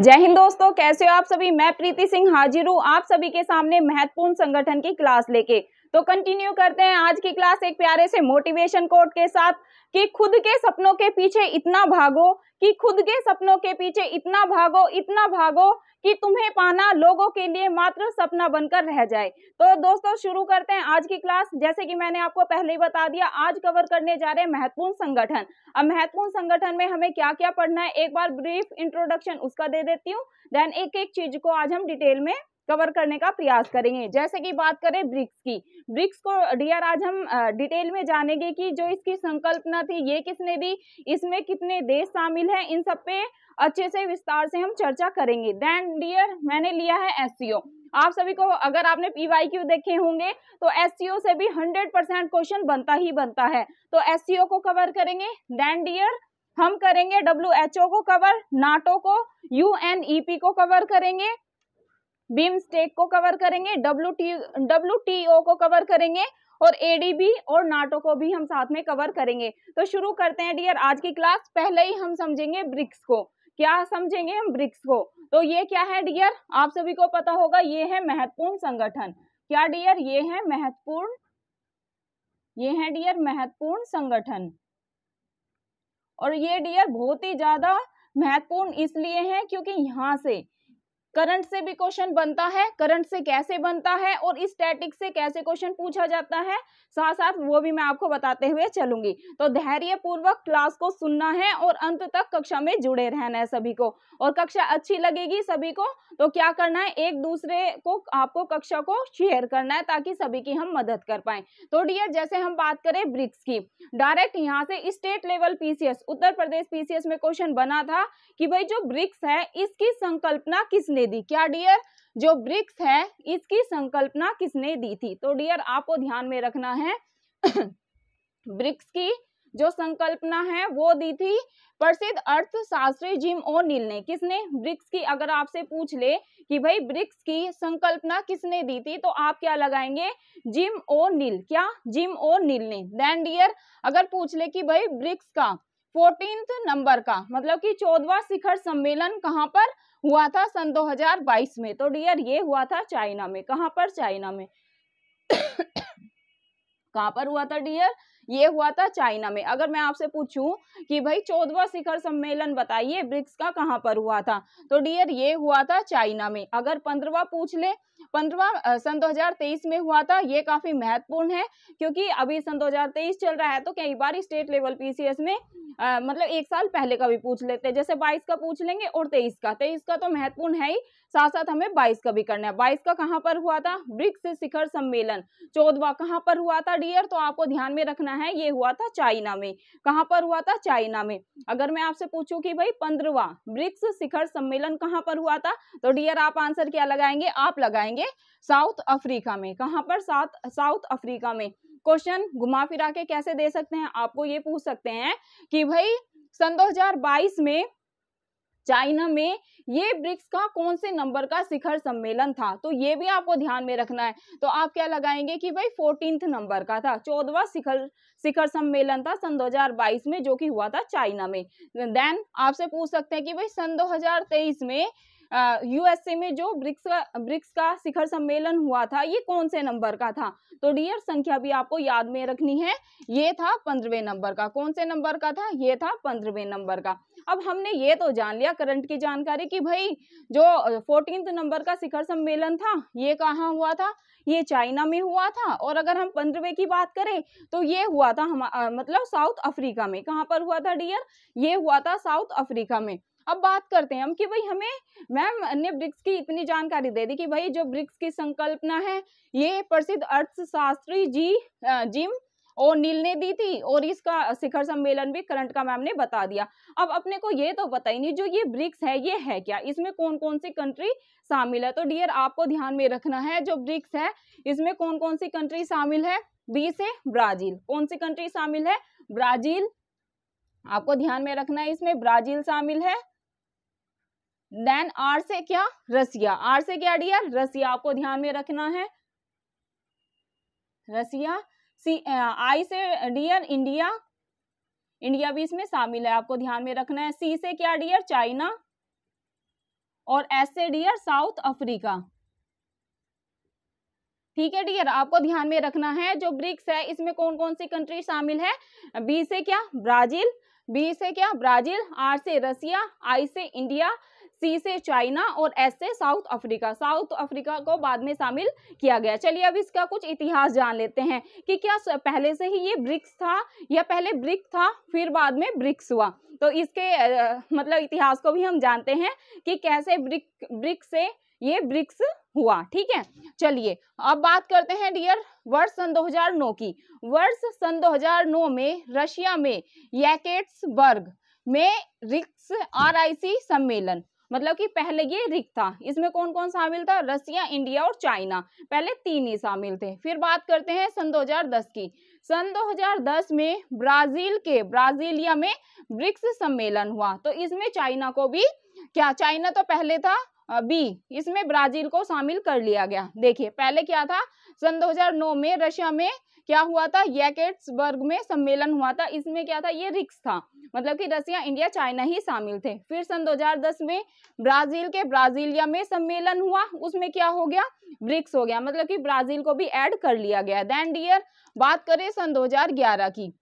जय हिंद दोस्तों कैसे हो आप सभी मैं प्रीति सिंह हाजिर हूँ आप सभी के सामने महत्वपूर्ण संगठन की क्लास लेके तो कंटिन्यू करते हैं आज की क्लास एक प्यारे से मोटिवेशन कोड के साथ कि खुद के सपनों के पीछे इतना भागो कि खुद के सपनों के पीछे इतना भागो इतना भागो कि तुम्हें पाना लोगों के लिए मात्र सपना बनकर रह जाए तो दोस्तों शुरू करते हैं आज की क्लास जैसे कि मैंने आपको पहले ही बता दिया आज कवर करने जा रहे हैं महत्वपूर्ण संगठन अब महत्वपूर्ण संगठन में हमें क्या क्या पढ़ना है एक बार ब्रीफ इंट्रोडक्शन उसका दे देती हूँ देन एक एक चीज को आज हम डिटेल में कवर करने का प्रयास करेंगे जैसे कि बात करें ब्रिक्स की ब्रिक्स को डियर आज हम डिटेल में जानेंगे कि जो इसकी संकल्पना थी ये किसने दी इसमें कितने देश शामिल हैं इन सब पे अच्छे से विस्तार से हम चर्चा करेंगे देन डियर मैंने लिया है एस आप सभी को अगर आपने पी देखे होंगे तो एस से भी 100 परसेंट क्वेश्चन बनता ही बनता है तो एस को कवर करेंगे देन डियर हम करेंगे डब्ल्यू एच ओ को कवर नाटो को यू एन ई पी को कवर करेंगे स्टेक को कवर करेंगे डब्ल्यू टी को कवर करेंगे और एडीबी और नाटो को भी हम साथ में कवर करेंगे तो शुरू करते हैं डियर आज की क्लास पहले ही हम समझेंगे ब्रिक्स को क्या समझेंगे हम ब्रिक्स को तो ये क्या है डियर आप सभी को पता होगा ये है महत्वपूर्ण संगठन क्या डियर ये है महत्वपूर्ण ये है डियर महत्वपूर्ण संगठन और ये डियर बहुत ही ज्यादा महत्वपूर्ण इसलिए है क्योंकि यहां से करंट से भी क्वेश्चन बनता है करंट से कैसे बनता है और स्टैटिक से कैसे क्वेश्चन पूछा जाता है साथ साथ वो भी मैं आपको बताते हुए चलूंगी तो धैर्य पूर्वक क्लास को सुनना है और अंत तक कक्षा में जुड़े रहना है सभी को और कक्षा अच्छी लगेगी सभी को तो क्या करना है एक दूसरे को आपको कक्षा को शेयर करना है ताकि सभी की हम मदद कर पाए तो डियर जैसे हम बात करें ब्रिक्स की डायरेक्ट यहाँ से state level PCS Uttar Pradesh PCS में क्वेश्चन बना था कि भाई जो ब्रिक्स है इसकी संकल्पना किसने किसने दी क्या डियर जो ब्रिक्स है इसकी संकल्पना किसने दी थी तो डियर आपको ध्यान में रखना है ब्रिक्स की जो संकल्पना है वो दी थी प्रसिद्ध अर्थशास्त्री जिम ओ नील ने किसने ब्रिक्स की अगर आपसे पूछ ले कि भाई ब्रिक्स की संकल्पना किसने दी थी तो आप क्या लगाएंगे जिम ओ नील क्या जिम ओ नील ने देन डियर अगर पूछ ले कि भाई ब्रिक्स का फोर्टींथ नंबर का मतलब कि चौदवा शिखर सम्मेलन कहाँ पर हुआ था सन 2022 में तो डियर ये हुआ था चाइना में कहां पर चाइना में कहां पर हुआ था डियर ये हुआ था चाइना में अगर मैं आपसे पूछूं कि भाई चौदवा शिखर सम्मेलन बताइए ब्रिक्स का कहां पर हुआ था तो डियर ये हुआ था चाइना में अगर पंद्रवा पूछ ले पंद्रवा सन 2023 में हुआ था ये काफी महत्वपूर्ण है क्योंकि अभी सन 2023 चल रहा है तो कई बार स्टेट लेवल पीसीएस में आ, मतलब एक साल पहले का भी पूछ लेते हैं जैसे 22 का पूछ लेंगे और 23 का 23 का तो महत्वपूर्ण है ही साथ साथ हमें बाईस का भी करना है बाईस का कहाँ पर हुआ था ब्रिक्स शिखर सम्मेलन चौदवा कहाँ पर हुआ था डियर तो आपको ध्यान में रखना है ये हुआ था चाइना में कहाँ पर हुआ था चाइना में अगर मैं आपसे पूछू की भाई पंद्रवा ब्रिक्स शिखर सम्मेलन कहाँ पर हुआ था तो डियर आप आंसर क्या लगाएंगे आप लगाएंगे साउथ अफ्रीका में कहाँ पर साउथ साउथ अफ्रीका में क्वेश्चन घुमा फिरा के कैसे दे सकते हैं आपको ये पूछ सकते हैं कि भाई सन 2022 में चाइना में ये ब्रिक्स का कौन से नंबर का शिखर सम्मेलन था तो ये भी आपको ध्यान में रखना है तो आप क्या लगाएंगे कि भाई फोर्टीन नंबर का था चौदवा शिखर शिखर सम्मेलन था सन 2022 में जो कि हुआ था चाइना में देन आपसे पूछ सकते हैं कि भाई सन 2023 में यूएसए uh, में जो ब्रिक्स का ब्रिक्स का शिखर सम्मेलन हुआ था ये कौन से नंबर का था तो डियर संख्या भी आपको याद में रखनी है ये था पंद्रहवें नंबर का कौन से नंबर का था ये था पंद्रहवें नंबर का अब हमने ये तो जान लिया करंट की जानकारी कि भाई जो फोर्टीन नंबर का शिखर सम्मेलन था ये कहाँ हुआ था ये चाइना में हुआ था और अगर हम पंद्रहवें की बात करें तो ये हुआ था हम मतलब साउथ अफ्रीका में कहाँ पर हुआ था डियर ये हुआ था साउथ अफ्रीका में अब बात करते हैं हम कि भाई हमें मैम ने ब्रिक्स की इतनी जानकारी दे दी कि भाई जो ब्रिक्स की संकल्पना है ये प्रसिद्ध अर्थशास्त्री जी जिम और नील ने दी थी और इसका शिखर सम्मेलन भी करंट का मैम ने बता दिया अब अपने को ये तो पता ही नहीं जो ये ब्रिक्स है ये है क्या इसमें कौन कौन सी कंट्री शामिल है तो डियर आपको ध्यान में रखना है जो ब्रिक्स है इसमें कौन कौन सी कंट्री शामिल है बी से ब्राजील कौन सी कंट्री शामिल है ब्राजील आपको ध्यान में रखना है इसमें ब्राजील शामिल है देन आर से क्या रसिया आर से क्या डियर रसिया आपको ध्यान में रखना है रसिया सी आई से डियर इंडिया इंडिया भी इसमें शामिल है आपको ध्यान में रखना है सी से क्या डियर चाइना और एस से डियर साउथ अफ्रीका ठीक है डियर आपको ध्यान में रखना है जो ब्रिक्स है इसमें कौन कौन सी कंट्री शामिल है बी से क्या ब्राजील बी से क्या ब्राजील आर से रसिया आई से इंडिया सी से चाइना और एस से साउथ अफ्रीका साउथ अफ्रीका को बाद में शामिल किया गया चलिए अब इसका कुछ इतिहास जान लेते हैं कि क्या पहले से ही ये ब्रिक्स था या पहले ब्रिक्स था फिर बाद में ब्रिक्स हुआ तो इसके मतलब इतिहास को भी हम जानते हैं कि कैसे ब्रिक ब्रिक्स से ये ब्रिक्स हुआ ठीक है चलिए अब बात करते हैं डियर वर्ष सन 2009 की वर्ष सन 2009 में रशिया में येट्सबर्ग में रिक्स आरआईसी सम्मेलन मतलब कि पहले ये रिक था इसमें कौन कौन शामिल था रसिया इंडिया और चाइना पहले तीन ही शामिल थे फिर बात करते हैं सन 2010 की सन 2010 में ब्राजील के ब्राजीलिया में ब्रिक्स सम्मेलन हुआ तो इसमें चाइना को भी क्या चाइना तो पहले था बी इसमें ब्राजील को शामिल कर लिया गया देखिए पहले क्या था सन 2009 में रशिया में क्या हुआ था यैकेट्सबर्ग में सम्मेलन हुआ था इसमें क्या था ये रिक्स था मतलब कि रसिया इंडिया चाइना ही शामिल थे फिर सन 2010 में ब्राजील के ब्राजीलिया में सम्मेलन हुआ उसमें क्या हो गया ब्रिक्स हो गया मतलब कि ब्राजील को भी ऐड कर लिया गया देन डियर बात करें सन 2011 की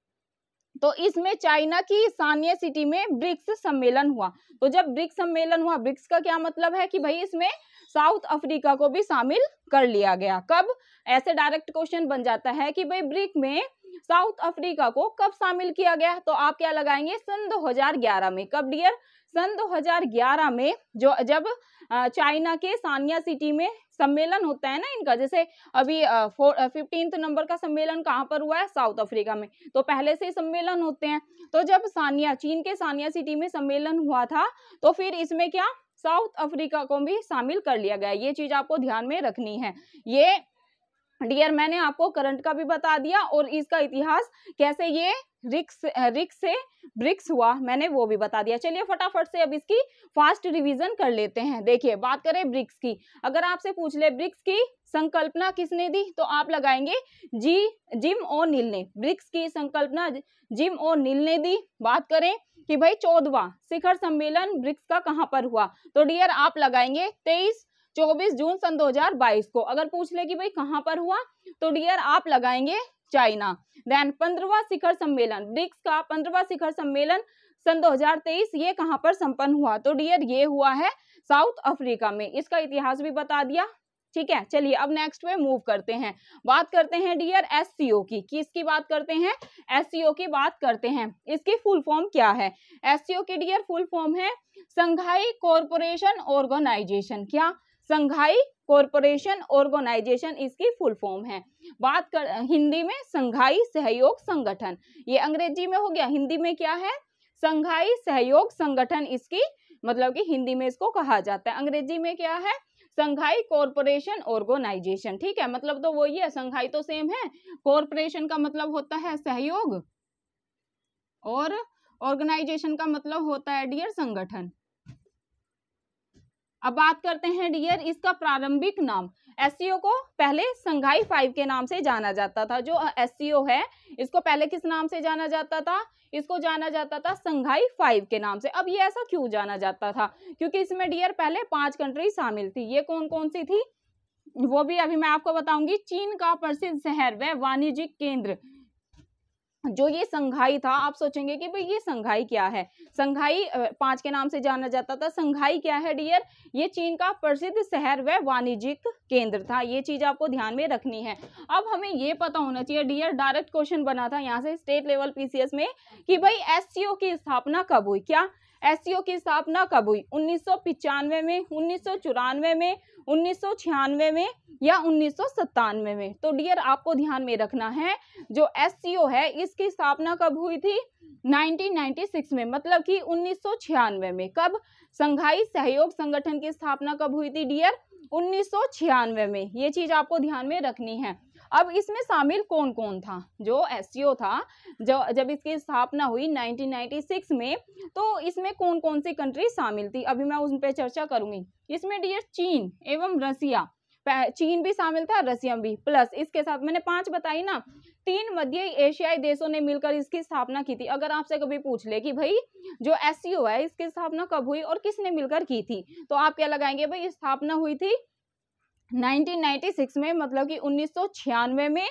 तो इसमें चाइना की सानिया सिटी में ब्रिक्स सम्मेलन हुआ तो जब ब्रिक्स सम्मेलन हुआ ब्रिक्स का क्या मतलब है कि भाई इसमें साउथ अफ्रीका को भी शामिल कर लिया गया कब ऐसे डायरेक्ट क्वेश्चन बन जाता है कि भाई ब्रिक में साउथ अफ्रीका को कब शामिल किया गया तो आप क्या लगाएंगे सन 2011 में कब डियर सन 2011 में जो जब चाइना के सानिया सिटी में सम्मेलन होता है ना इनका जैसे अभी फिफ्टीन नंबर का सम्मेलन कहाँ पर हुआ है साउथ अफ्रीका में तो पहले से सम्मेलन होते हैं तो जब सानिया चीन के सानिया सिटी में सम्मेलन हुआ था तो फिर इसमें क्या साउथ अफ्रीका को भी शामिल कर लिया गया ये चीज आपको ध्यान में रखनी है ये डियर मैंने आपको करंट का भी बता दिया और इसका इतिहास कैसे ये रिक्स रिक्स से ब्रिक्स हुआ मैंने वो भी बता दिया चलिए फटाफट से अब इसकी फास्ट रिवीजन कर लेते हैं देखिए बात करें ब्रिक्स की अगर आपसे पूछ ले ब्रिक्स की संकल्पना किसने दी तो आप लगाएंगे जी जिम ओ नील ने ब्रिक्स की संकल्पना जिम ओ नील ने दी बात करें कि भाई चौदवा शिखर सम्मेलन ब्रिक्स का कहां पर हुआ तो डियर आप लगाएंगे तेईस 24 जून सन 2022 को अगर पूछ ले कि भाई कहाँ पर हुआ तो डियर आप लगाएंगे चाइना देन पंद्रवा शिखर सम्मेलन ब्रिक्स का पंद्रवा शिखर सम्मेलन सन 2023 ये कहां पर संपन्न हुआ तो डियर ये हुआ है साउथ अफ्रीका में इसका इतिहास भी बता दिया ठीक है चलिए अब नेक्स्ट में मूव करते हैं बात करते हैं डियर एस की किसकी बात करते हैं एस की बात करते हैं इसकी फुल फॉर्म क्या है एस की डियर फुल फॉर्म है संघाई कॉरपोरेशन ऑर्गेनाइजेशन क्या संघाई कॉरपोरेशन ऑर्गेनाइजेशन इसकी फुल फॉर्म है बात कर हिंदी में संघाई सहयोग संगठन ये अंग्रेजी में हो गया हिंदी में क्या है संघाई सहयोग संगठन इसकी मतलब कि हिंदी में इसको कहा जाता है अंग्रेजी में क्या है संघाई कॉरपोरेशन ऑर्गेनाइजेशन ठीक है मतलब तो वही है संघाई तो सेम है कॉरपोरेशन का मतलब होता है सहयोग और ऑर्गेनाइजेशन का मतलब होता है डियर संगठन अब बात करते हैं डियर इसका प्रारंभिक नाम एस को पहले संघाई फाइव के नाम से जाना जाता था जो एस है इसको पहले किस नाम से जाना जाता था इसको जाना जाता था संघाई फाइव के नाम से अब ये ऐसा क्यों जाना जाता था क्योंकि इसमें डियर पहले पांच कंट्री शामिल थी ये कौन कौन सी थी वो भी अभी मैं आपको बताऊंगी चीन का प्रसिद्ध शहर व वाणिज्यिक केंद्र जो ये संघाई था आप सोचेंगे कि भाई ये संघाई क्या है संघाई पांच के नाम से जाना जाता था संघाई क्या है डियर ये चीन का प्रसिद्ध शहर व वाणिज्यिक केंद्र था ये चीज आपको ध्यान में रखनी है अब हमें ये पता होना चाहिए डियर डायरेक्ट क्वेश्चन बना था यहाँ से स्टेट लेवल पीसीएस में कि भाई एस की स्थापना कब हुई क्या एस की स्थापना कब हुई उन्नीस में उन्नीस में उन्नीस में या उन्नीस में तो डियर आपको ध्यान में रखना है जो एस है इसकी स्थापना कब हुई थी 1996 में मतलब कि उन्नीस में कब संघाई सहयोग संगठन की स्थापना कब हुई थी डियर उन्नीस में ये चीज आपको ध्यान में रखनी है अब इसमें शामिल कौन कौन था जो एस था जो जब इसकी स्थापना हुई 1996 में तो इसमें कौन कौन सी कंट्री शामिल थी अभी मैं उन पर चर्चा करूंगी इसमें डियर चीन एवं रसिया चीन भी शामिल था रसिया भी प्लस इसके साथ मैंने पांच बताई ना तीन मध्य एशियाई देशों ने मिलकर इसकी स्थापना की थी अगर आपसे कभी पूछ ले कि भाई जो एस है इसकी स्थापना कब हुई और किसने मिलकर की थी तो आप क्या लगाएंगे भाई स्थापना हुई थी 1996 में मतलब कि 1996 में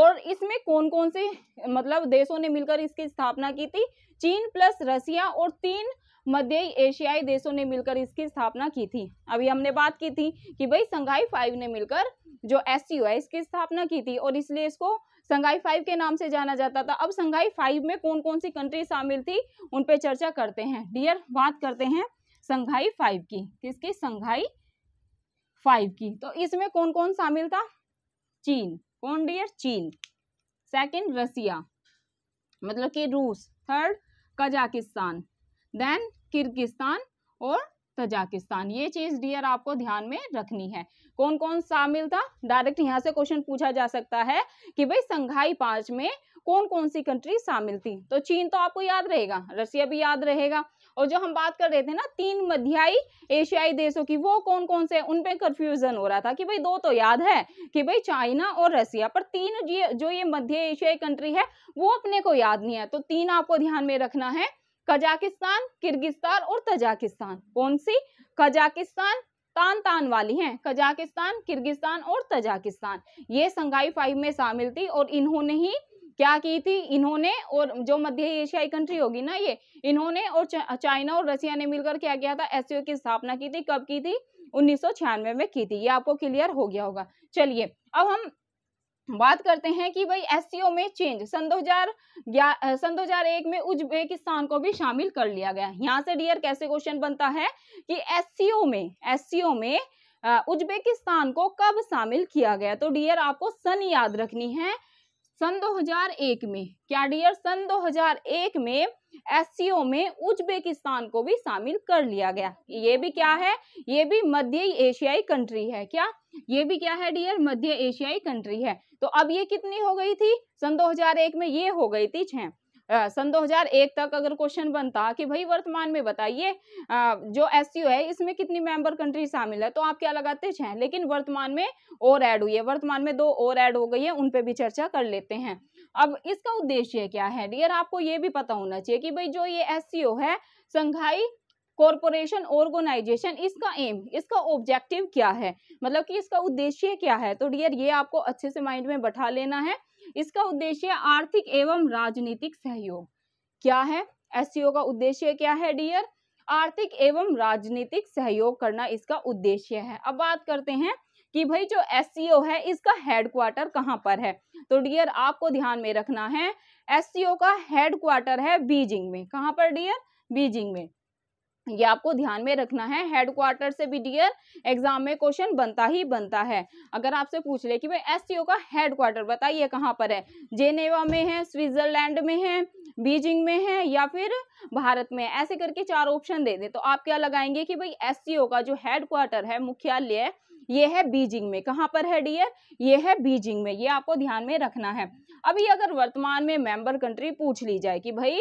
और इसमें कौन कौन से मतलब देशों ने मिलकर इसकी स्थापना की थी चीन प्लस रसिया और तीन मध्य एशियाई देशों ने मिलकर इसकी स्थापना की थी अभी हमने बात की थी कि भाई संघाई फाइव ने मिलकर जो एस है इसकी स्थापना की थी और इसलिए इसको संघाई फाइव के नाम से जाना जाता था अब संघाई फाइव में कौन कौन सी कंट्री शामिल थी उन पर चर्चा करते हैं डियर बात करते हैं संघाई फाइव की किसकी संघाई फाइव की तो इसमें कौन कौन शामिल था चीन कौन डियर चीन सेकंड रसिया मतलब कि रूस थर्ड कजाकिस्तान देन किर्गिस्तान और तजाकिस्तान ये चीज डियर आपको ध्यान में रखनी है कौन कौन शामिल था डायरेक्ट यहाँ से क्वेश्चन पूछा जा सकता है कि भाई संघाई पांच में कौन कौन सी कंट्री शामिल थी तो चीन तो आपको याद रहेगा रसिया भी याद रहेगा और जो हम बात कर रहे थे ना तीन मध्याई एशियाई देशों की वो कौन कौन से उन पे कंफ्यूजन हो रहा था कि भाई दो तो याद है कि भाई चाइना और रसिया पर तीन जो ये मध्य एशियाई कंट्री है वो अपने को याद नहीं है तो तीन आपको ध्यान में रखना है कजाकिस्तान किर्गिस्तान और तजाकिस्तान कौन सी कजाकिस्तान तान तान वाली हैं कजाकिस्तान किर्गिस्तान और तजाकिस्तान ये संघाई फाइव में शामिल थी और इन्होंने ही क्या की थी इन्होंने और जो मध्य एशियाई कंट्री होगी ना ये इन्होंने और चाइना और रशिया ने मिलकर क्या किया था एस की स्थापना की थी कब की थी उन्नीस में की थी ये आपको क्लियर हो गया होगा चलिए अब हम बात करते हैं कि भाई एस में चेंज सन 2000 सन एक में उज्बेकिस्तान को भी शामिल कर लिया गया यहाँ से डियर कैसे क्वेश्चन बनता है कि एस में एस में उज्बेकिस्तान को कब शामिल किया गया तो डियर आपको सन याद रखनी है सन 2001 में क्या डियर सन 2001 में एस में उज्बेकिस्तान को भी शामिल कर लिया गया ये भी क्या है ये भी मध्य एशियाई कंट्री है क्या ये भी क्या है डियर मध्य एशियाई कंट्री है तो अब ये कितनी हो गई थी सन 2001 में ये हो गई थी छह सन 2001 तक अगर क्वेश्चन बनता कि भाई वर्तमान में बताइए जो एस है इसमें कितनी मेंबर कंट्री शामिल है तो आप क्या लगाते छह लेकिन वर्तमान में और ऐड हुई है वर्तमान में दो और ऐड हो गई है उन पर भी चर्चा कर लेते हैं अब इसका उद्देश्य क्या है डियर आपको ये भी पता होना चाहिए कि भाई जो ये एस है संघाई कॉरपोरेशन ऑर्गेनाइजेशन इसका एम इसका ऑब्जेक्टिव क्या है मतलब कि इसका उद्देश्य क्या है तो डियर ये आपको अच्छे से माइंड में बैठा लेना है इसका उद्देश्य आर्थिक एवं राजनीतिक सहयोग क्या है एस e का उद्देश्य क्या है डियर आर्थिक एवं राजनीतिक सहयोग करना इसका उद्देश्य है अब बात करते हैं कि भाई जो एस e है इसका हेडक्वार्टर कहाँ पर है तो डियर आपको ध्यान में रखना है एस e का हेडक्वार्टर है बीजिंग में कहाँ पर डियर बीजिंग में ये आपको ध्यान में रखना है हेडक्वार्टर से भी डियर एग्जाम में क्वेश्चन बनता ही बनता है अगर आपसे पूछ ले कि भाई एस का हेडक्वार्टर बताइए कहाँ पर है जेनेवा में है स्विट्जरलैंड में है बीजिंग में है या फिर भारत में है ऐसे करके चार ऑप्शन दे दें तो आप क्या लगाएंगे कि भाई एस का जो हेडक्वार्टर है मुख्यालय ये है बीजिंग में कहाँ पर है डियर ये है बीजिंग में ये आपको ध्यान में रखना है अभी अगर वर्तमान में मेंबर कंट्री पूछ ली जाए कि भाई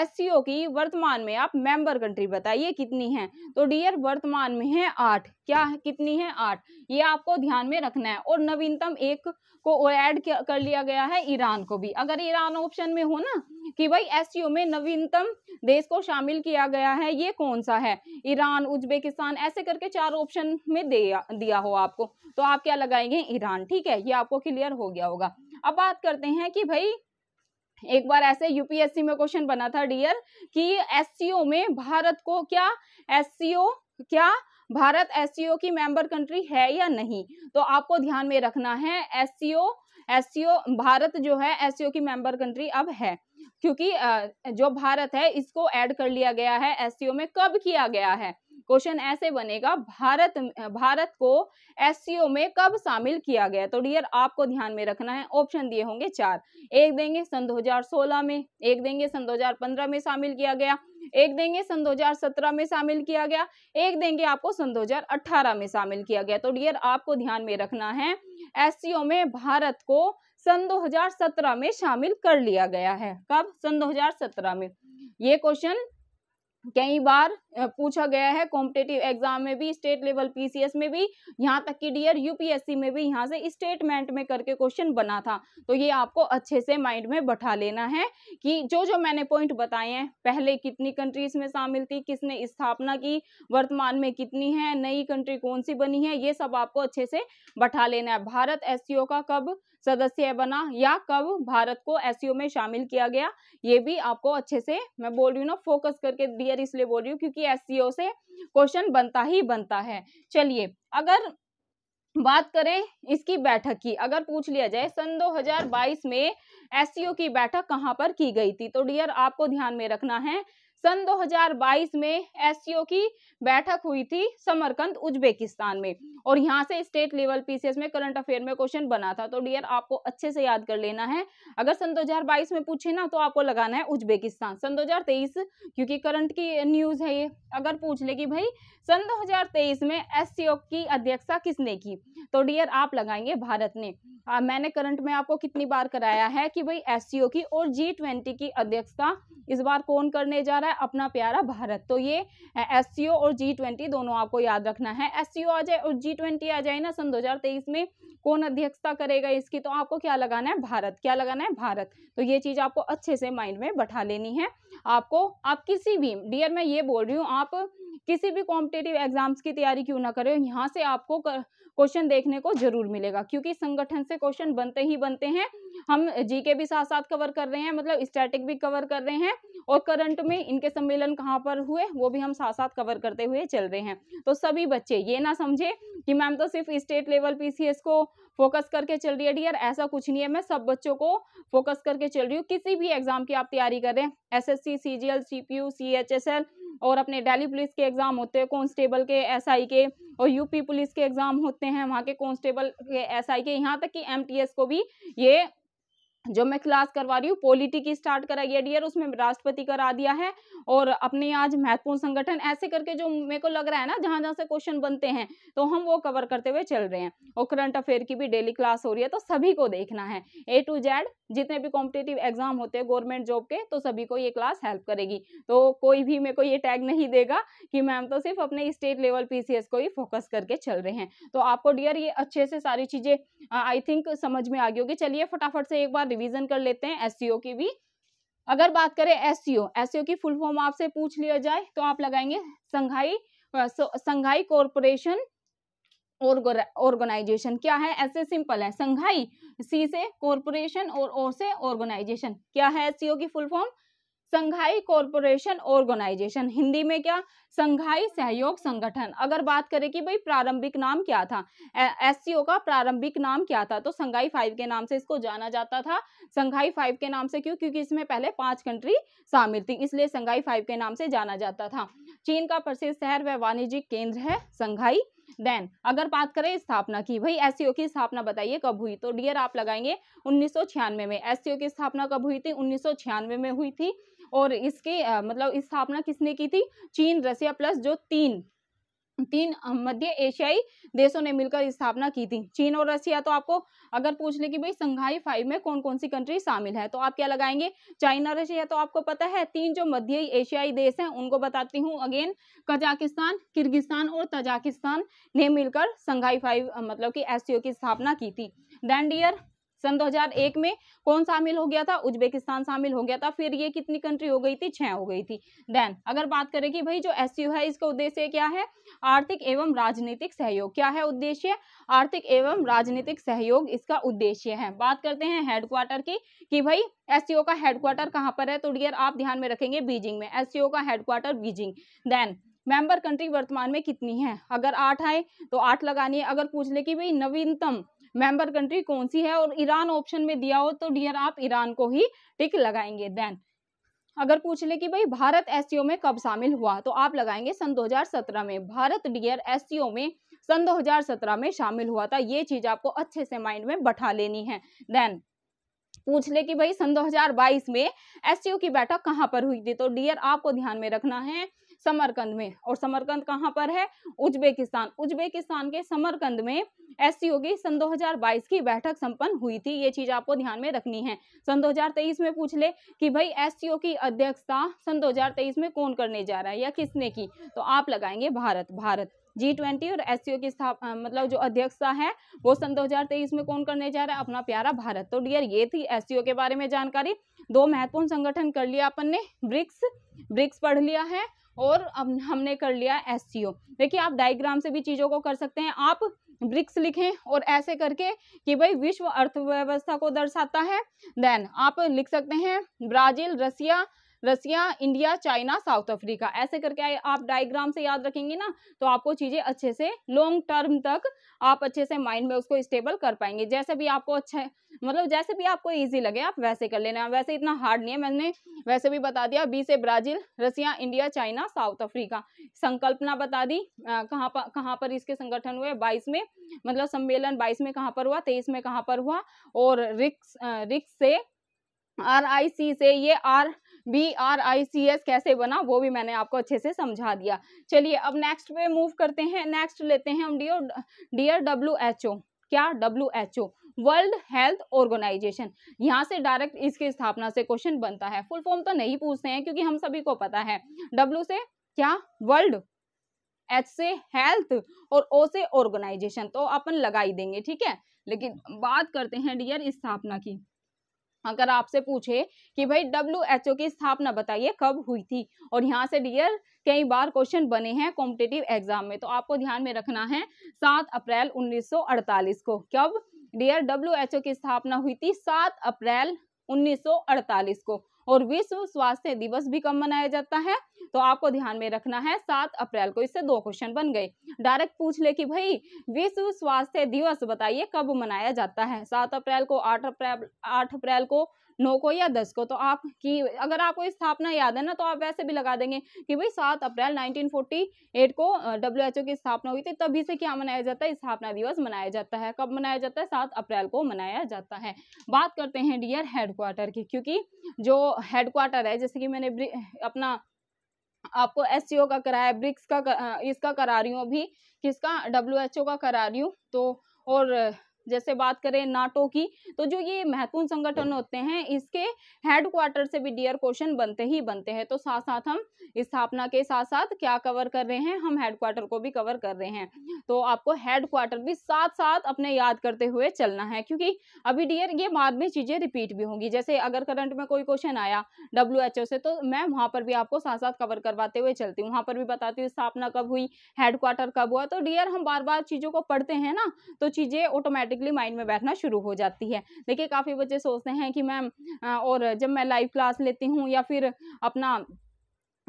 एस की वर्तमान में आप मेंबर कंट्री बताइए कितनी है तो डियर वर्तमान में है आठ क्या है कितनी है आठ ये आपको ध्यान में रखना है और नवीनतम एक को ऐड कर लिया गया है ईरान को भी अगर ईरान ऑप्शन में हो ना कि भाई एस में नवीनतम देश को शामिल किया गया है ये कौन सा है ईरान उज्बेकिस्तान ऐसे करके चार ऑप्शन में दिया हो आपको तो आप क्या लगाएंगे ईरान ठीक है ये आपको क्लियर हो गया होगा अब बात करते हैं कि भाई एक बार ऐसे यूपीएससी में क्वेश्चन बना था डियर कि एस में भारत को क्या एस क्या भारत एस की मेंबर कंट्री है या नहीं तो आपको ध्यान में रखना है एस एससीओ भारत जो है एस की मेंबर कंट्री अब है क्योंकि जो भारत है इसको ऐड कर लिया गया है एस में कब किया गया है क्वेश्चन ऐसे बनेगा भारत भारत को एस में कब शामिल किया गया तो डियर आपको ध्यान में रखना है ऑप्शन दिए होंगे चार एक देंगे सन 2016 में एक देंगे सन 2015 में शामिल किया गया एक देंगे सन 2017 में शामिल किया गया एक देंगे आपको सन 2018 में शामिल किया गया तो डियर आपको ध्यान में रखना है एस में भारत को सन 2017 में शामिल कर लिया गया है कब सन 2017 में ये क्वेश्चन कई बार पूछा गया है कॉम्पिटेटिव एग्जाम में भी स्टेट लेवल पीसीएस में भी यहाँ तक कि डियर यूपीएससी में भी यहाँ से स्टेटमेंट में करके क्वेश्चन बना था तो ये आपको अच्छे से माइंड में बैठा लेना है कि जो जो मैंने पॉइंट बताए हैं पहले कितनी कंट्रीज में शामिल थी किसने स्थापना की वर्तमान में कितनी है नई कंट्री कौन सी बनी है ये सब आपको अच्छे से बैठा लेना है भारत एस का कब सदस्य बना या कब भारत को एस में शामिल किया गया ये भी आपको अच्छे से मैं बोल रही हूँ ना फोकस करके डियर इसलिए बोल रही हूँ क्योंकि कि एस e से क्वेश्चन बनता ही बनता है चलिए अगर बात करें इसकी बैठक की अगर पूछ लिया जाए सन 2022 में एस e की बैठक कहां पर की गई थी तो डियर आपको ध्यान में रखना है सन 2022 में एस e की बैठक हुई थी समरकंद उज्बेकिस्तान में और यहाँ से स्टेट लेवल पीसीएस में करंट अफेयर में क्वेश्चन बना था तो डियर आपको अच्छे से याद कर लेना है अगर सन दो में पूछे ना तो आपको लगाना है उज्बेकिस्तान सन दो क्योंकि करंट की न्यूज है ये अगर पूछ ले कि भाई सन 2023 में एस की अध्यक्षता किसने की तो डियर आप लगाएंगे भारत ने आ, मैंने करंट में आपको कितनी बार कराया है कि भाई एस की और जी की अध्यक्षता इस बार कौन करने जा रहा है अपना प्यारा भारत तो ये एस और जी दोनों आपको याद रखना है एस आ जाए और जी जी ट्वेंटी आ जाए ना सन 2023 में कौन अध्यक्षता करेगा इसकी तो आपको क्या लगाना है भारत क्या लगाना है भारत तो ये चीज़ आपको अच्छे से माइंड में बैठा लेनी है आपको आप किसी भी डियर मैं ये बोल रही हूँ आप किसी भी कॉम्पिटेटिव एग्जाम्स की तैयारी क्यों ना करें यहाँ से आपको कर, क्वेश्चन देखने को जरूर मिलेगा क्योंकि संगठन से क्वेश्चन बनते ही बनते हैं हम जीके भी साथ साथ कवर कर रहे हैं मतलब स्टैटिक भी कवर कर रहे हैं और करंट में इनके सम्मेलन कहाँ पर हुए वो भी हम साथ साथ कवर करते हुए चल रहे हैं तो सभी बच्चे ये ना समझे कि मैम तो सिर्फ स्टेट लेवल पीसीएस को फोकस करके चल रही है डियर ऐसा कुछ नहीं है मैं सब बच्चों को फोकस करके चल रही हूँ किसी भी एग्जाम की आप तैयारी कर रहे हैं S S C C G L C P U C H S L और अपने डेली पुलिस के एग्ज़ाम होते हैं कॉन्स्टेबल के एसआई के और यूपी पुलिस के एग्ज़ाम होते हैं वहाँ के कॉन्स्टेबल के एसआई के यहाँ तक कि एमटीएस को भी ये जो मैं क्लास करवा रही हूँ पॉलिटी की स्टार्ट करा गया डियर उसमें राष्ट्रपति करा दिया है और अपने आज महत्वपूर्ण संगठन ऐसे करके जो मेरे को लग रहा है ना जहाँ जहाँ से क्वेश्चन बनते हैं तो हम वो कवर करते हुए चल रहे हैं और करंट अफेयर की भी डेली क्लास हो रही है तो सभी को देखना है ए टू जेड जितने भी कॉम्पिटेटिव एग्जाम होते हैं गवर्नमेंट जॉब के तो सभी को ये क्लास हेल्प करेगी तो कोई भी मेरे को ये टैग नहीं देगा कि मैम तो सिर्फ अपने स्टेट लेवल पीसीएस को ही फोकस करके चल रहे हैं तो आपको डियर ये अच्छे से सारी चीज़ें आई थिंक समझ में आ गई होगी चलिए फटाफट से एक बार रिवीजन कर लेते हैं एससीओ e की भी अगर बात करें एससीओ एससीओ e e की फुल फॉर्म आपसे पूछ लिया जाए तो आप लगाएंगे संघाई संघाई कॉरपोरेशन ऑर्गेनाइजेशन क्या है ऐसे सिंपल है संघाई सी से कॉरपोरेशन और ओ से ऑर्गेनाइजेशन क्या है एससीओ की full form Shanghai corporation organisation Hindi में क्या संघाई सहयोग संगठन अगर बात करें कि भाई प्रारंभिक नाम क्या था एस का प्रारंभिक नाम क्या था तो संघाई फाइव के नाम से इसको जाना जाता था संघाई फाइव के नाम से क्यों क्योंकि इसमें पहले पांच कंट्री शामिल थी इसलिए संघाई फाइव के नाम से जाना जाता था चीन का प्रसिद्ध शहर व वाणिज्यिक केंद्र है संघाई देन अगर बात करें स्थापना की भाई एस की स्थापना बताइए कब हुई तो डियर आप लगाएंगे उन्नीस में एस की स्थापना कब हुई थी उन्नीस में हुई थी और इसकी मतलब स्थापना किसने की थी चीन रसिया प्लस जो तीन तीन मध्य एशियाई देशों ने मिलकर स्थापना की थी चीन और रसिया तो आपको अगर पूछ ले कि भाई संघाई फाइव में कौन कौन सी कंट्री शामिल है तो आप क्या लगाएंगे चाइना रशिया तो आपको पता है तीन जो मध्य एशियाई देश हैं उनको बताती हूँ अगेन कजाकिस्तान किर्गिस्तान और तजाकिस्तान ने मिलकर संघाई फाइव मतलब कि एस की स्थापना की थी देन डियर सन 2001 में कौन शामिल हो गया था उज्बेकिस्तान शामिल हो गया था फिर ये कितनी कंट्री हो गई थी छह हो गई थी देन अगर बात करें कि भाई जो एस है इसका उद्देश्य क्या है आर्थिक एवं राजनीतिक सहयोग क्या है उद्देश्य आर्थिक एवं राजनीतिक सहयोग इसका उद्देश्य है बात करते हैं हेडक्वार्टर की कि भाई एस का हेडक्वार्टर कहाँ पर है तो डियर आप ध्यान में रखेंगे बीजिंग में एस का headquarter Beijing then member country वर्तमान में कितनी है अगर आठ आए तो आठ लगानी है अगर पूछ ले कि भाई नवीनतम मेंबर कंट्री कौन सी है और ईरान ऑप्शन में दिया हो तो डियर आप ईरान को ही टिक लगाएंगे देन अगर पूछ ले कि भाई भारत एस में कब शामिल हुआ तो आप लगाएंगे सन 2017 में भारत डियर एस में सन 2017 में शामिल हुआ था ये चीज आपको अच्छे से माइंड में बैठा लेनी है देन पूछ ले कि भाई सन 2022 में एससीओ की बैठक कहाँ पर हुई थी तो डियर आपको ध्यान में रखना है समरकंद में और समरकंद कहाँ पर है उज्बेकिस्तान उज्बेकिस्तान के समरकंद में एस की सन 2022 की बैठक संपन्न हुई थी ये चीज आपको ध्यान में रखनी है सन 2023 में पूछ ले कि भाई एस की अध्यक्षता सन 2023 में कौन करने जा रहा है या किसने की तो आप लगाएंगे भारत भारत जी ट्वेंटी और एस की स्थापना मतलब जो अध्यक्षता है वो सन 2023 में कौन करने जा रहा है अपना प्यारा भारत तो डियर ये थी एस के बारे में जानकारी दो महत्वपूर्ण संगठन कर लिया अपन ने ब्रिक्स ब्रिक्स पढ़ लिया है और अब हमने कर लिया एस देखिए आप डाइग्राम से भी चीज़ों को कर सकते हैं आप ब्रिक्स लिखें और ऐसे करके कि भाई विश्व अर्थव्यवस्था को दर्शाता है देन आप लिख सकते हैं Brazil Russia Russia India China South Africa ऐसे करके आप डायग्राम से याद रखेंगे ना तो आपको चीज़ें अच्छे से लॉन्ग टर्म तक आप अच्छे से माइंड में उसको स्टेबल कर पाएंगे जैसे भी आपको अच्छा मतलब जैसे भी आपको ईजी लगे आप वैसे कर लेना वैसे इतना हार्ड नहीं है मैंने वैसे भी बता दिया बी से Brazil Russia India China South Africa संकल्पना बता दी कहाँ पर कहाँ पर इसके संगठन हुए बाईस में मतलब सम्मेलन बाईस में कहाँ पर हुआ तेईस में कहाँ पर हुआ और रिक्स रिक्स से आर आई सी से ये R B R I C S कैसे बना वो भी मैंने आपको अच्छे से समझा दिया चलिए अब नेक्स्ट पे मूव करते हैं नेक्स्ट लेते हैं हम dear dear W H O क्या W H O world health organisation यहाँ से डायरेक्ट इसकी स्थापना से क्वेश्चन बनता है फुल फॉर्म तो नहीं पूछते हैं क्योंकि हम सभी को पता है डब्ल्यू से क्या वर्ल्ड एच से हेल्थ और ओ से ऑर्गेनाइजेशन तो अपन लगा ही देंगे ठीक है लेकिन बात करते हैं डियर स्थापना की अगर आपसे पूछे कि भाई डब्ल्यू एच ओ की स्थापना बताइए कब हुई थी और यहाँ से डियर कई बार क्वेश्चन बने हैं कॉम्पिटेटिव एग्जाम में तो आपको ध्यान में रखना है सात अप्रैल 1948 को कब डियर डब्ल्यू एच ओ की स्थापना हुई थी सात अप्रैल 1948 को और विश्व स्वास्थ्य दिवस भी कब मनाया जाता है तो आपको ध्यान में रखना है सात अप्रैल को इससे दो क्वेश्चन बन गए डायरेक्ट पूछ ले कि भाई विश्व स्वास्थ्य दिवस बताइए कब मनाया जाता है सात अप्रैल को आठ अप्रैल आठ अप्रैल को नौ को या दस को तो आप की अगर आपको स्थापना याद है ना तो आप वैसे भी लगा देंगे कि भाई सात अप्रैल 1948 को डब्ल्यू एच ओ की स्थापना हुई थी तभी से क्या मनाया जाता है स्थापना दिवस मनाया जाता है कब मनाया जाता है सात अप्रैल को मनाया जाता है बात करते हैं डियर हेडक्वार्टर की क्योंकि जो हेडक्वार्टर है जैसे कि मैंने अपना आपको एस का कराया ब्रिक्स का इसका करा रही हूँ अभी किसका डब्ल्यू का करा रही हूँ तो और जैसे बात करें नाटो की तो जो ये महत्वपूर्ण संगठन होते हैं इसके हेड क्वार्टर से भी डियर क्वेश्चन बनते ही बनते हैं तो साथ साथ हम स्थापना के साथ साथ क्या कवर कर रहे हैं हम हेड क्वार्टर को भी कवर कर रहे हैं तो आपको हेड क्वार्टर भी साथ साथ अपने याद करते हुए चलना है क्योंकि अभी डियर ये बाद में चीजें रिपीट भी होंगी जैसे अगर करंट में कोई क्वेश्चन आया डब्ल्यू से तो मैं वहां पर भी आपको साथ साथ कवर करवाते हुए चलती हूँ वहां पर भी बताती हूँ स्थापना कब हुई हेडक्वार्टर कब हुआ तो डियर हम बार बार चीजों को पढ़ते हैं ना तो चीजें ऑटोमेटिक ऑटोमेटिकली माइंड में बैठना शुरू हो जाती है देखिए काफ़ी बच्चे सोचते हैं कि मैम और जब मैं लाइव क्लास लेती हूँ या फिर अपना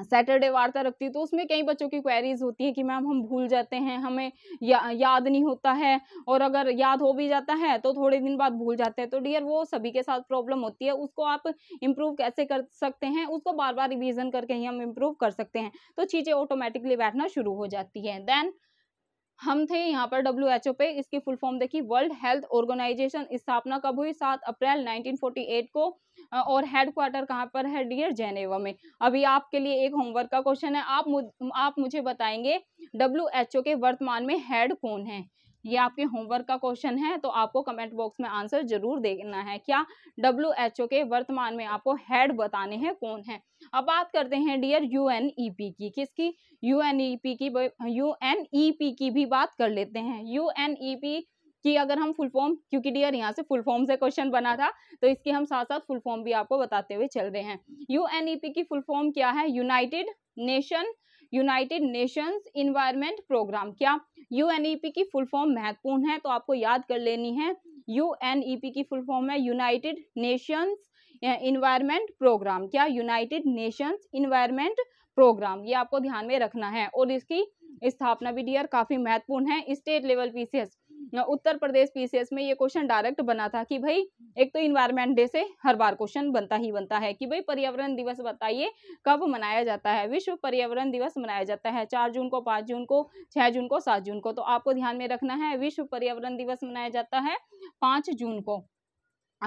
सैटरडे वार्ता रखती हूँ तो उसमें कई बच्चों की क्वेरीज होती है कि मैम हम भूल जाते हैं हमें या, याद नहीं होता है और अगर याद हो भी जाता है तो थोड़े दिन बाद भूल जाते हैं तो डियर वो सभी के साथ प्रॉब्लम होती है उसको आप इम्प्रूव कैसे कर सकते हैं उसको बार बार रिविज़न करके ही हम इम्प्रूव कर सकते हैं तो चीज़ें ऑटोमेटिकली बैठना शुरू हो जाती है देन हम थे यहाँ पर डब्ल्यू एच ओ पे इसकी फुल फॉर्म देखिए वर्ल्ड हेल्थ ऑर्गेनाइजेशन स्थापना कब हुई सात अप्रैल 1948 को और हेडक्वार्टर कहाँ पर है डियर जेनेवा में अभी आपके लिए एक होमवर्क का क्वेश्चन है आप मुझ, आप मुझे बताएंगे डब्ल्यू एच ओ के वर्तमान में हेड कौन है ये आपके होमवर्क का क्वेश्चन है तो आपको कमेंट बॉक्स में आंसर जरूर देना है क्या डब्ल्यू एच ओ के वर्तमान में आपको हेड बताने हैं कौन है अब बात करते हैं dear U N E P की किसकी यू एन ई पी की यू एन ई पी की भी बात कर लेते हैं यू एन ई पी कि अगर हम फुल फॉर्म क्योंकि डियर यहाँ से फुल फॉर्म से क्वेश्चन बना था तो इसके हम साथ साथ फुल फॉर्म भी आपको बताते हुए चल रहे हैं यू एन ई पी की फुल फॉर्म क्या है united nation united nations environment programme क्या यू e की फुल फॉर्म महत्वपूर्ण है तो आपको याद कर लेनी है यू e की फुल फॉर्म है यूनाइटेड नेशंस इन्वायरमेंट प्रोग्राम क्या यूनाइटेड नेशंस इन्वायरमेंट प्रोग्राम ये आपको ध्यान में रखना है और इसकी स्थापना भी डियर काफ़ी महत्वपूर्ण है state level PCS Uttar Pradesh PCS में ये क्वेश्चन डायरेक्ट बना था कि भाई एक तो इन्वायरमेंट डे से हर बार क्वेश्चन बनता ही बनता है कि भाई पर्यावरण दिवस बताइए कब मनाया जाता है विश्व पर्यावरण दिवस मनाया जाता है चार जून को पाँच जून को छः जून को सात जून को तो आपको ध्यान में रखना है विश्व पर्यावरण दिवस मनाया जाता है पाँच जून को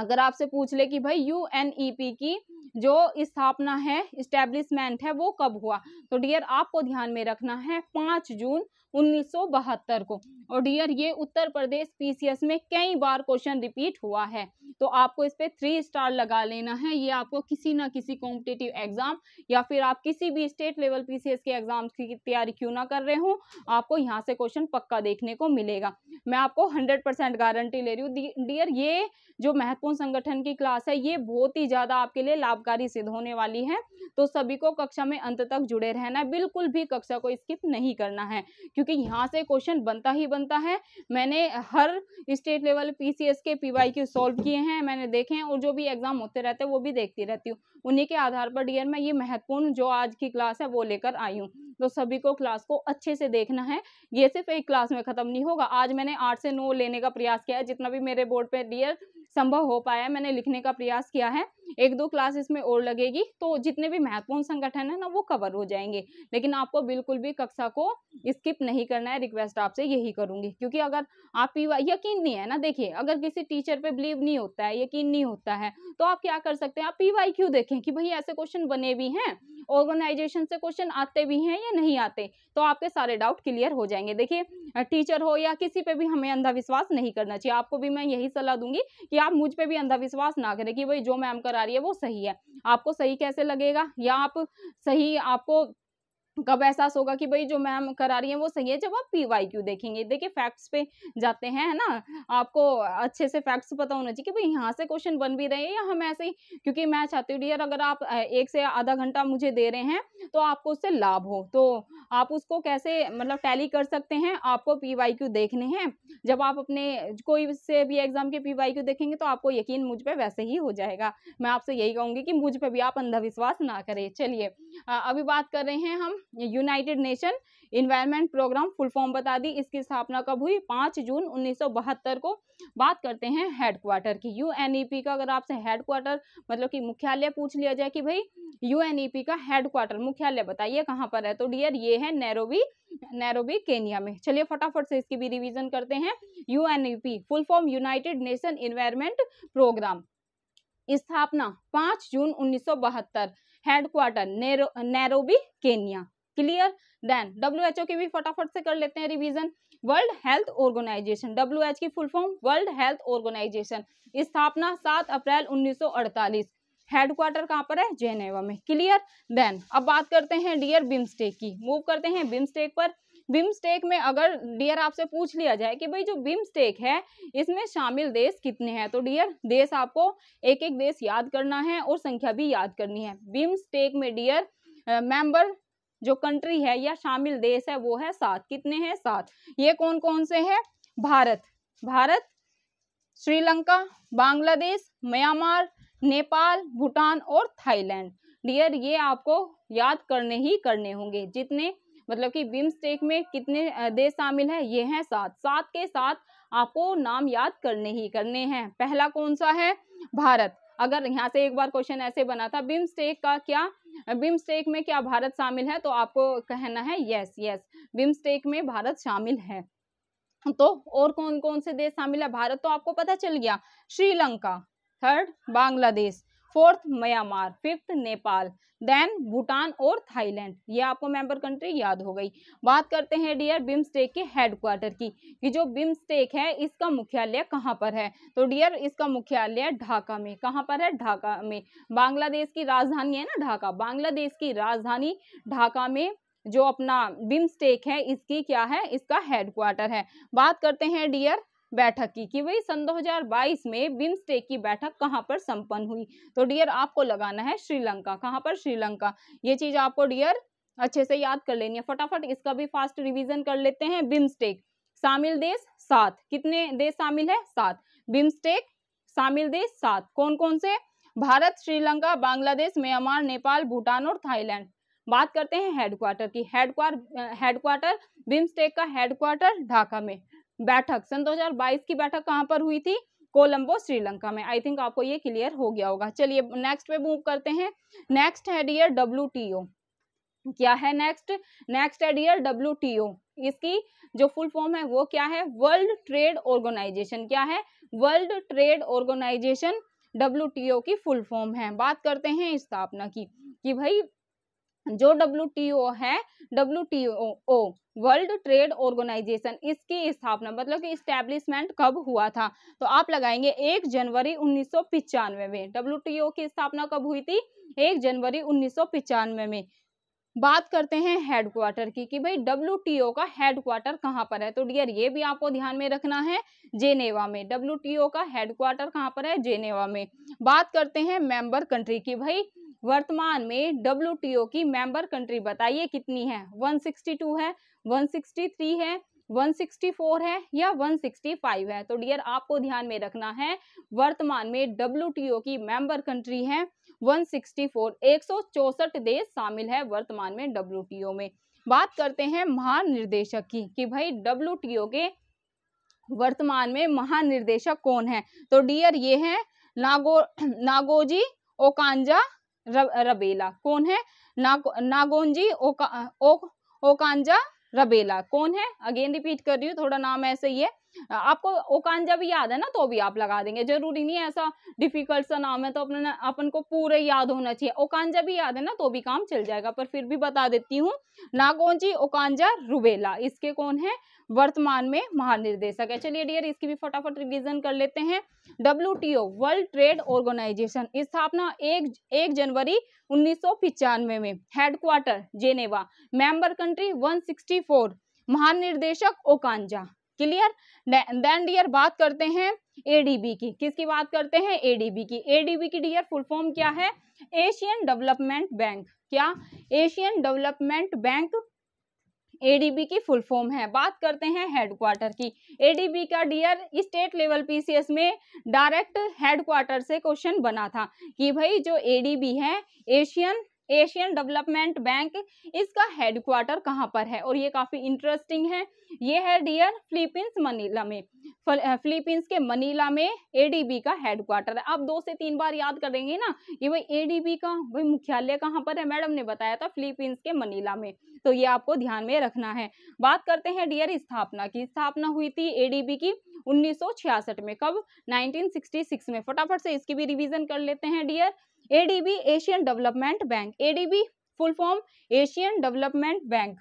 अगर आपसे पूछ ले कि भाई यू e की जो स्थापना है इस्टेब्लिशमेंट है वो कब हुआ तो डियर आपको ध्यान में रखना है पाँच जून उन्नीस को और डियर ये उत्तर प्रदेश पीसीएस में कई बार क्वेश्चन रिपीट हुआ है तो आपको इस पर थ्री स्टार लगा लेना है ये आपको किसी ना किसी कॉम्पिटेटिव एग्जाम या फिर आप किसी भी स्टेट लेवल पीसीएस के एग्जाम की तैयारी क्यों ना कर रहे हो आपको यहाँ से क्वेश्चन पक्का देखने को मिलेगा मैं आपको हंड्रेड परसेंट गारंटी ले रही हूँ डियर ये जो महत्वपूर्ण संगठन की क्लास है ये बहुत ही ज़्यादा आपके लिए लाभकारी सिद्ध होने वाली है तो सभी को कक्षा में अंत तक जुड़े रहना है बिल्कुल भी कक्षा को स्किप नहीं करना है क्योंकि यहाँ से क्वेश्चन बनता ही बनता बनता है मैंने हर स्टेट लेवल पीसीएस के पीवाई क्यू सॉल्व किए हैं मैंने देखे हैं और जो भी एग्जाम होते रहते हैं वो भी देखती रहती हूँ उन्हीं के आधार पर डियर मैं ये महत्वपूर्ण जो आज की क्लास है वो लेकर आई हूँ तो सभी को क्लास को अच्छे से देखना है ये सिर्फ एक क्लास में खत्म नहीं होगा आज मैंने आठ से नौ लेने का प्रयास किया है जितना भी मेरे बोर्ड पे डियर संभव हो पाया है मैंने लिखने का प्रयास किया है एक दो क्लास इसमें और लगेगी तो जितने भी महत्वपूर्ण संगठन है ना वो कवर हो जाएंगे लेकिन आपको बिल्कुल भी कक्षा को स्किप नहीं करना है रिक्वेस्ट आपसे यही करूंगी क्योंकि अगर आप यकीन नहीं है ना देखिए अगर किसी टीचर पे बिलीव नहीं होता है यकीन नहीं होता है तो आप क्या कर सकते हैं आप वाई क्यू देखें कि भाई ऐसे क्वेश्चन बने भी हैं ऑर्गेनाइजेशन से क्वेश्चन आते भी हैं या नहीं आते तो आपके सारे डाउट क्लियर हो जाएंगे देखिए टीचर हो या किसी पे भी हमें अंधविश्वास नहीं करना चाहिए आपको भी मैं यही सलाह दूंगी कि आप मुझ पर भी अंधविश्वास ना करें कि भाई जो मैम करा रही है वो सही है आपको सही कैसे लगेगा या आप सही आपको कब एहसास होगा कि भाई जो मैम करा रही है वो सही है जब आप पी वाई क्यू देखेंगे देखिए फैक्ट्स पे जाते हैं है ना आपको अच्छे से फैक्ट्स पता होना चाहिए कि भाई यहाँ से क्वेश्चन बन भी रहे हैं या हम ऐसे ही क्योंकि मैं चाहती हूँ डियर अगर आप एक से आधा घंटा मुझे दे रहे हैं तो आपको उससे लाभ हो तो आप उसको कैसे मतलब टैली कर सकते हैं आपको पी वाई क्यू देखने हैं जब आप अपने कोई से भी एग्जाम के पी वाई क्यू देखेंगे तो आपको यकीन मुझ पर वैसे ही हो जाएगा मैं आपसे यही कहूँगी कि मुझ पर भी आप अंधविश्वास ना करें चलिए अभी बात कर रहे हैं हम united nation environment programme full form बता दी इसकी स्थापना कब हुई पाँच जून बहत्तर को बात करते हैं हेडक्वार्टर की पी e का अगर आपसे हेडक्वार्टर मतलब कि मुख्यालय पूछ लिया जाए कि भाई पी e का हेडक्वार्टर मुख्यालय बताइए कहाँ पर है तो डियर ये है नैरोबी नैरोबी केनिया में चलिए फटाफट से इसकी भी रिवीजन करते हैं UNEP full form united nation environment programme स्थापना 5 जून 1972 headquarter Nairobi Kenya clear then W H O की भी फटाफट से कर लेते हैं revision world health organisation W H की full form world health organisation स्थापना सात अप्रैल 1948 हेडक्वार्टर कहाँ पर है जेनेवा में क्लियर देन अब बात करते हैं डियर बिम्स्टेक की मूव करते हैं बिम्स्टेक पर बिम्स्टेक में अगर डियर आपसे पूछ लिया जाए कि भाई जो बिम्स्टेक है इसमें शामिल देश कितने हैं तो डियर देश आपको एक एक देश याद करना है और संख्या भी याद करनी है बिम्स्टेक में डियर मेंबर जो कंट्री है या शामिल देश है वो है सात कितने हैं सात ये कौन कौन से है भारत भारत श्रीलंका बांग्लादेश म्यांमार नेपाल भूटान और थाईलैंड डियर ये आपको याद करने ही करने होंगे जितने मतलब कि बिम्स्टेक में कितने देश शामिल है ये हैं सात सात के साथ आपको नाम याद करने ही करने हैं पहला कौन सा है भारत अगर यहाँ से एक बार क्वेश्चन ऐसे बना था बिम्स्टेक का क्या बिमस्टेक में क्या भारत शामिल है तो आपको कहना है यस यस बिमस्टेक में भारत शामिल है तो और कौन कौन से देश शामिल है भारत तो आपको पता चल गया Sri Lanka third Bangladesh fourth Myanmar fifth Nepal then Bhutan और थाईलैंड ये आपको मेंबर कंट्री याद हो गई बात करते हैं डियर बिम्सटेक के हेडक्वार्टर की कि जो बिम्सटेक है इसका मुख्यालय कहाँ पर है तो डियर इसका मुख्यालय ढाका में कहाँ पर है ढाका में बांग्लादेश की राजधानी है ना ढाका बांग्लादेश की राजधानी ढाका में जो अपना बिम्स्टेक है इसकी क्या है इसका हेडक्वार्टर है बात करते हैं डियर बैठक की कि भाई सन 2022 में बिम्स्टेक की बैठक कहां पर संपन्न हुई तो डियर आपको लगाना है श्रीलंका कहां पर श्रीलंका ये चीज आपको डियर अच्छे से याद कर लेनी है फटाफट इसका भी फास्ट रिवीजन कर लेते हैं बिम्स्टेक शामिल देश सात कितने देश शामिल है सात बिम्स्टेक शामिल देश सात कौन कौन से भारत श्रीलंका बांग्लादेश म्यांमार नेपाल भूटान और थाईलैंड बात करते हैं हेडक्वार्टर की हेडक्वार हेडक्वार्टर बिम्स्टेक का हेडक्वार्टर ढाका में बैठक सन 2022 की बैठक कहाँ पर हुई थी कोलंबो श्रीलंका में आई थिंक आपको ये क्लियर हो गया होगा चलिए नेक्स्ट पे मूव करते हैं नेक्स्ट है डियर डब्ल्यू क्या है नेक्स्ट नेक्स्ट है डियर डब्ल्यू इसकी जो फुल फॉर्म है वो क्या है वर्ल्ड ट्रेड ऑर्गेनाइजेशन क्या है वर्ल्ड ट्रेड ऑर्गेनाइजेशन डब्ल्यू की फुल फॉर्म है बात करते हैं स्थापना की कि भाई जो डब्ल्यू है डब्ल्यू वर्ल्ड ट्रेड ऑर्गेनाइजेशन इसकी स्थापना मतलब कि इस्टेब्लिशमेंट कब हुआ था तो आप लगाएंगे एक जनवरी उन्नीस में डब्ल्यू की स्थापना कब हुई थी एक जनवरी उन्नीस में बात करते हैं हेडक्वार्टर की कि भाई डब्ल्यू का हेडक्वार्टर कहाँ पर है तो डियर ये भी आपको ध्यान में रखना है जेनेवा में डब्ल्यू का हेडक्वार्टर कहाँ पर है जेनेवा में बात करते हैं मेंबर कंट्री की भाई वर्तमान में डब्ल्यू की मेंबर कंट्री बताइए कितनी है 162 है 163 है 164 है या 165 है तो डियर आपको ध्यान में रखना है वर्तमान में डब्ल्यू की मेंबर कंट्री है 164 164 देश शामिल है वर्तमान में डब्ल्यू में बात करते हैं महानिर्देशक की कि भाई डब्ल्यू के वर्तमान में महानिर्देशक कौन है तो डियर ये है नागो नागोजी ओकांजा रबेला कौन है ना, नागोंजी ओकांजा रबेला कौन है अगेन रिपीट कर रही हूँ थोड़ा नाम ऐसे ही है आपको ओकांजा भी याद है ना तो भी आप लगा देंगे जरूरी नहीं है ऐसा डिफिकल्ट सा नाम है तो अपने अपन को पूरे याद होना चाहिए ओकांजा भी याद है ना तो भी काम चल जाएगा पर फिर भी बता देती हूँ नागोंजी ओकांजा रुबेला इसके कौन है वर्तमान में महानिर्देशक है चलिए डियर इसकी भी फटाफट रिविजन कर लेते हैं डब्ल्यू वर्ल्ड ट्रेड ऑर्गेनाइजेशन स्थापना एक एक जनवरी उन्नीस में हेडक्वार्टर जेनेवा मेंबर कंट्री 164 महानिर्देशक ओकांजा क्लियर देन डियर बात करते हैं एडीबी की किसकी बात करते हैं एडीबी की एडीबी की डियर फुल फॉर्म क्या है एशियन डेवलपमेंट बैंक क्या एशियन डेवलपमेंट बैंक एडीबी की फुल फॉर्म है बात करते हैं हेडक्वार्टर की एडीबी का डियर स्टेट लेवल पीसीएस में डायरेक्ट हेडक्वार्टर से क्वेश्चन बना था कि भाई जो एडीबी है एशियन एशियन डेवलपमेंट बैंक इसका हेडक्वार्टर कहाँ पर है और ये काफ़ी इंटरेस्टिंग है ये है डियर फिलीपींस मनीला में फिलीपींस के मनीला में एडीबी का हेडक्वार्टर है आप दो से तीन बार याद करेंगे ना ये भाई एडीबी का भाई मुख्यालय कहाँ पर है मैडम ने बताया था फिलीपींस के मनीला में तो ये आपको ध्यान में रखना है बात करते हैं डियर स्थापना की स्थापना हुई थी एडीबी की 1966 में कब 1966 में फटाफट से इसकी भी रिवीजन कर लेते हैं dear ADB Asian development bank ADB full form Asian development bank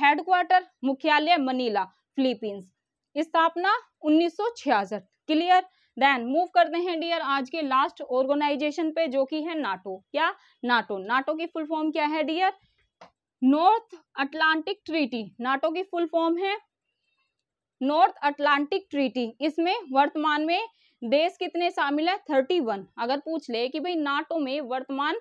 headquarter मुख्यालय मनीला फिलीपींस स्थापना उन्नीस क्लियर देन मूव करते हैं डियर आज के लास्ट ऑर्गेनाइजेशन पे जो कि है नाटो क्या नाटो नाटो की फुल फॉर्म क्या है dear north Atlantic treaty NATO की फुल फॉर्म है नॉर्थ अटलांटिक ट्रीटी इसमें वर्तमान में देश कितने शामिल है थर्टी वन अगर पूछ ले कि भाई नाटो में वर्तमान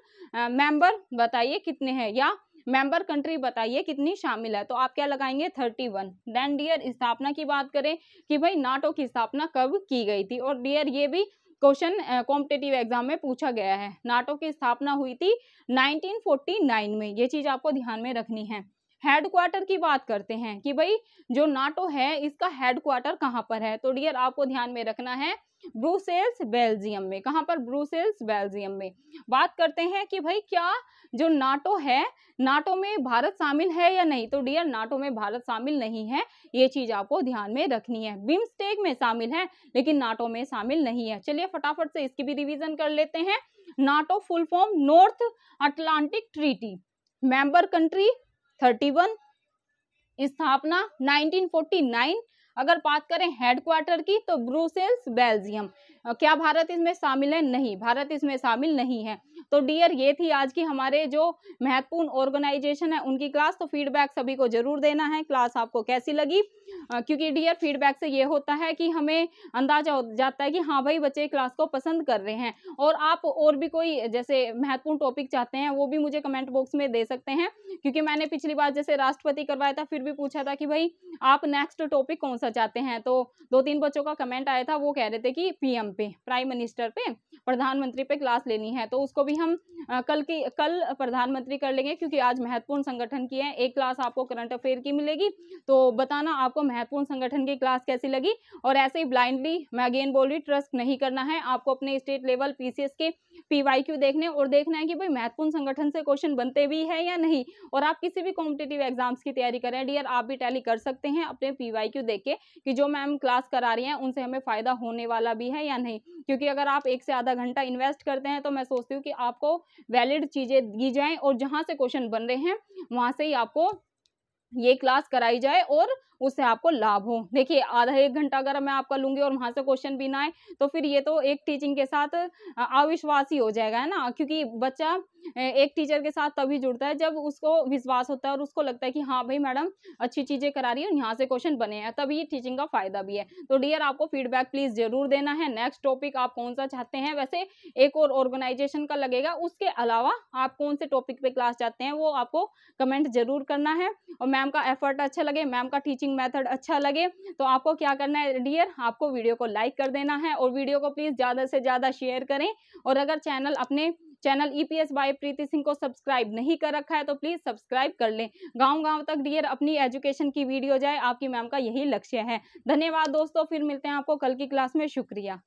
मेंबर बताइए कितने हैं या मेंबर कंट्री बताइए कितनी शामिल है तो आप क्या लगाएंगे थर्टी वन देन डियर स्थापना की बात करें कि भाई नाटो की स्थापना कब की गई थी और डियर ये भी क्वेश्चन कॉम्पिटेटिव एग्जाम में पूछा गया है नाटो की स्थापना हुई थी 1949 में ये चीज आपको ध्यान में रखनी है हेडक्वार्टर की बात करते हैं कि भाई जो नाटो है इसका हेडक्वार्टर कहाँ पर है तो डियर आपको ध्यान में रखना है ब्रूसेल्स बेल्जियम में कहाँ पर ब्रूसेल्स बेल्जियम में बात करते हैं कि भाई क्या जो नाटो है नाटो में भारत शामिल है या नहीं तो डियर नाटो में भारत शामिल नहीं है ये चीज आपको ध्यान में रखनी है बिम्स्टेक में शामिल है लेकिन नाटो में शामिल नहीं है चलिए फटाफट से इसकी भी रिविजन कर लेते हैं NATO full form north Atlantic treaty member country 31 स्थापना 1949 अगर बात करें हेडक्वार्टर की तो ब्रूसेल्स बेल्जियम क्या भारत इसमें शामिल है नहीं भारत इसमें शामिल नहीं है तो डियर ये थी आज की हमारे जो महत्वपूर्ण ऑर्गेनाइजेशन है उनकी क्लास तो फीडबैक सभी को जरूर देना है क्लास आपको कैसी लगी क्योंकि डियर फीडबैक से ये होता है कि हमें अंदाजा हो जाता है कि हाँ भाई बच्चे क्लास को पसंद कर रहे हैं और आप और भी कोई जैसे महत्वपूर्ण टॉपिक चाहते हैं वो भी मुझे कमेंट बॉक्स में दे सकते हैं क्योंकि मैंने पिछली बार जैसे राष्ट्रपति करवाया था फिर भी पूछा था कि भाई आप नेक्स्ट टॉपिक कौन सा चाहते हैं तो दो तीन बच्चों का कमेंट आया था वो कह रहे थे कि पी पे प्राइम मिनिस्टर पे प्रधानमंत्री पे क्लास लेनी है तो उसको भी हम आ, कल की कल प्रधानमंत्री कर लेंगे क्योंकि आज महत्वपूर्ण संगठन की है एक क्लास आपको करंट अफेयर की मिलेगी तो बताना आपको महत्वपूर्ण संगठन की क्लास कैसी लगी और ऐसे ही ब्लाइंडली मैं अगेन बोल रही ट्रस्ट नहीं करना है आपको अपने स्टेट लेवल पीसीएस के पी देखने और देखना है कि भाई महत्वपूर्ण संगठन से क्वेश्चन बनते भी है या नहीं और आप किसी भी कॉम्पिटेटिव एग्जाम्स की तैयारी करें डियर आप भी टैली कर सकते हैं अपने क्यू देख के कि जो मैम क्लास करा रही हैं उनसे हमें फ़ायदा होने वाला भी है या नहीं नहीं क्योंकि अगर आप एक से आधा घंटा इन्वेस्ट करते हैं तो मैं सोचती हूँ कि आपको वैलिड चीज़ें दी जाएँ और जहाँ से क्वेश्चन बन रहे हैं वहाँ से ही आपको ये क्लास कराई जाए और उससे आपको लाभ हो देखिए आधा एक घंटा अगर मैं आपका लूंगी और वहां से क्वेश्चन भी ना आए तो फिर ये तो एक टीचिंग के साथ अविश्वासी हो जाएगा है ना क्योंकि बच्चा एक टीचर के साथ तभी जुड़ता है जब उसको विश्वास होता है और उसको लगता है कि हाँ भाई मैडम अच्छी चीज़ें करा रही है और यहाँ से क्वेश्चन बने हैं तभी टीचिंग का फायदा भी है तो डियर आपको फीडबैक प्लीज़ जरूर देना है नेक्स्ट टॉपिक आप कौन सा चाहते हैं वैसे एक और ऑर्गेनाइजेशन का लगेगा उसके अलावा आप कौन से टॉपिक पे क्लास चाहते हैं वो आपको कमेंट जरूर करना है और मैम का एफर्ट अच्छा लगे मैम का टीचिंग टीचिंग मेथड अच्छा लगे तो आपको क्या करना है डियर आपको वीडियो को लाइक कर देना है और वीडियो को प्लीज़ ज़्यादा से ज़्यादा शेयर करें और अगर चैनल अपने channel E P S by Preeti Singh को सब्सक्राइब नहीं कर रखा है तो प्लीज़ सब्सक्राइब कर लें गांव गांव तक डियर अपनी एजुकेशन की वीडियो जाए आपकी मैम का यही लक्ष्य है धन्यवाद दोस्तों फिर मिलते हैं आपको कल की क्लास में शुक्रिया